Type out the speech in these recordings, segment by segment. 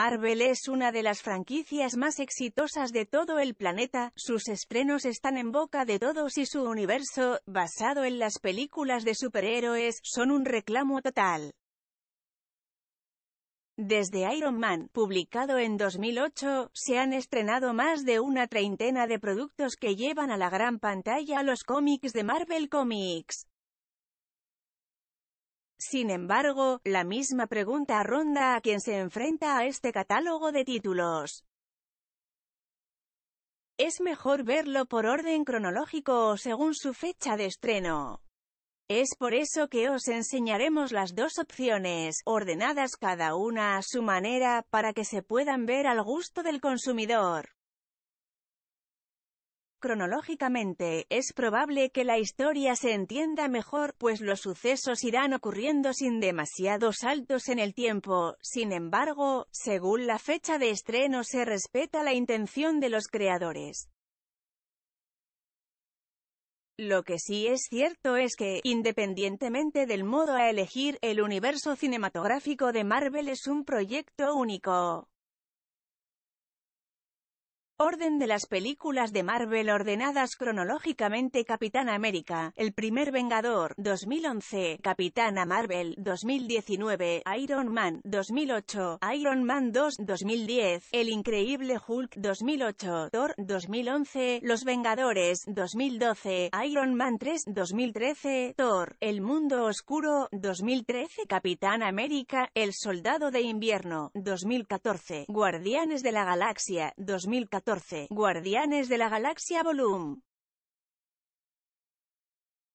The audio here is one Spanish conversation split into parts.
Marvel es una de las franquicias más exitosas de todo el planeta, sus estrenos están en boca de todos y su universo, basado en las películas de superhéroes, son un reclamo total. Desde Iron Man, publicado en 2008, se han estrenado más de una treintena de productos que llevan a la gran pantalla los cómics de Marvel Comics. Sin embargo, la misma pregunta ronda a quien se enfrenta a este catálogo de títulos. Es mejor verlo por orden cronológico o según su fecha de estreno. Es por eso que os enseñaremos las dos opciones, ordenadas cada una a su manera, para que se puedan ver al gusto del consumidor. Cronológicamente, es probable que la historia se entienda mejor, pues los sucesos irán ocurriendo sin demasiados saltos en el tiempo, sin embargo, según la fecha de estreno se respeta la intención de los creadores. Lo que sí es cierto es que, independientemente del modo a elegir, el universo cinematográfico de Marvel es un proyecto único. Orden de las películas de Marvel ordenadas cronológicamente Capitán América, El primer Vengador, 2011, Capitana Marvel, 2019, Iron Man, 2008, Iron Man 2, 2010, El Increíble Hulk, 2008, Thor, 2011, Los Vengadores, 2012, Iron Man 3, 2013, Thor, El Mundo Oscuro, 2013, Capitán América, El Soldado de Invierno, 2014, Guardianes de la Galaxia, 2014, 14, Guardianes de la Galaxia Volume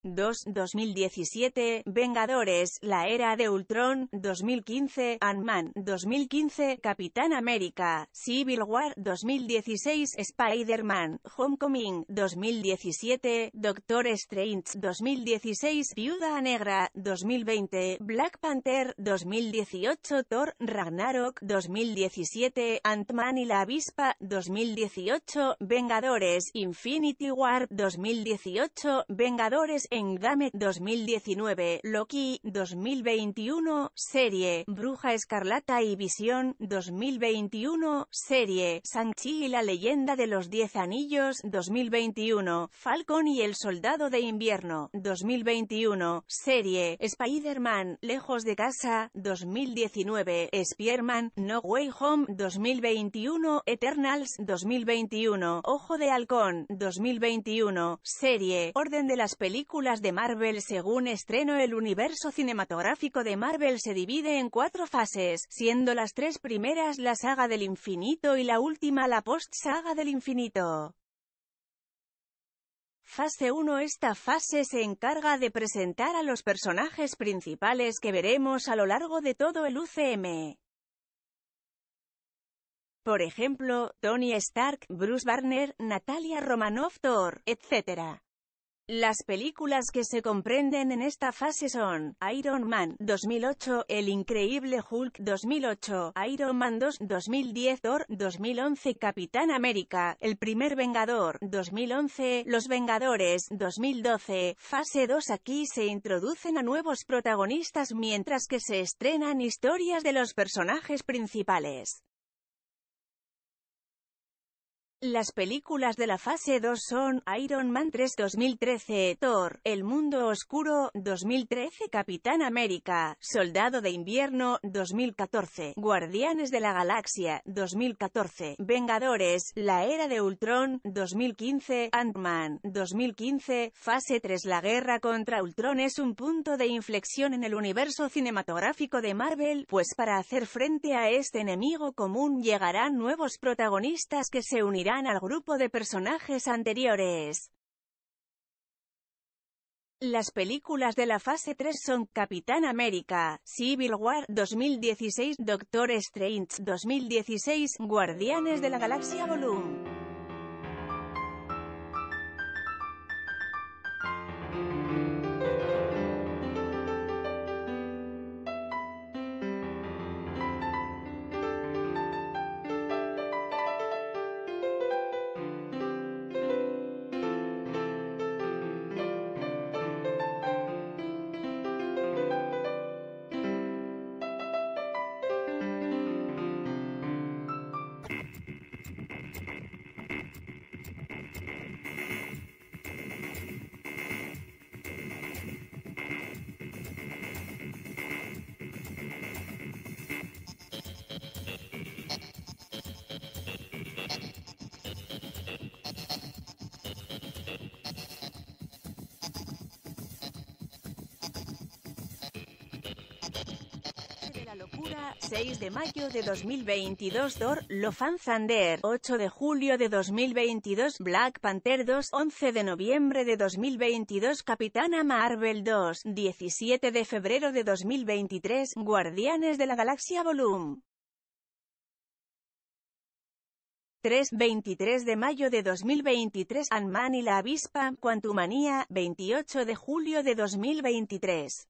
2017, Vengadores, La Era de Ultron, 2015, Ant-Man, 2015, Capitán América, Civil War, 2016, Spider-Man, Homecoming, 2017, Doctor Strange, 2016, Viuda Negra, 2020, Black Panther, 2018, Thor, Ragnarok, 2017, Ant-Man y la Avispa, 2018, Vengadores, Infinity War, 2018, Vengadores, Engame, 2019, Loki 2021, serie, Bruja Escarlata y Visión 2021, serie, Sanchi y la leyenda de los Diez Anillos 2021, Falcon y el Soldado de Invierno 2021, serie, Spider-Man, Lejos de Casa 2019, Spearman, No Way Home 2021, Eternals 2021, Ojo de Halcón 2021, serie, Orden de las Películas de Marvel según estreno el universo cinematográfico de Marvel se divide en cuatro fases, siendo las tres primeras la saga del infinito y la última la post-saga del infinito. Fase 1 Esta fase se encarga de presentar a los personajes principales que veremos a lo largo de todo el UCM. Por ejemplo, Tony Stark, Bruce Barner, Natalia Romanoff Thor, etc. Las películas que se comprenden en esta fase son Iron Man 2008, El Increíble Hulk 2008, Iron Man 2 2010, Thor 2011, Capitán América, El Primer Vengador 2011, Los Vengadores 2012. Fase 2 Aquí se introducen a nuevos protagonistas mientras que se estrenan historias de los personajes principales. Las películas de la fase 2 son Iron Man 3 2013, Thor, El Mundo Oscuro 2013, Capitán América, Soldado de Invierno 2014, Guardianes de la Galaxia 2014, Vengadores, La Era de Ultron 2015, Ant-Man 2015, Fase 3 La guerra contra Ultron es un punto de inflexión en el universo cinematográfico de Marvel, pues para hacer frente a este enemigo común llegarán nuevos protagonistas que se unirán al grupo de personajes anteriores. Las películas de la fase 3 son Capitán América, Civil War 2016, Doctor Strange 2016, Guardianes de la Galaxia Volume 6 de mayo de 2022 Thor, Lofan 8 de julio de 2022 Black Panther 2, 11 de noviembre de 2022 Capitana Marvel 2, 17 de febrero de 2023 Guardianes de la Galaxia Volum. 3, 23 de mayo de 2023 Ant-Man y la Avispa, Quantumania, 28 de julio de 2023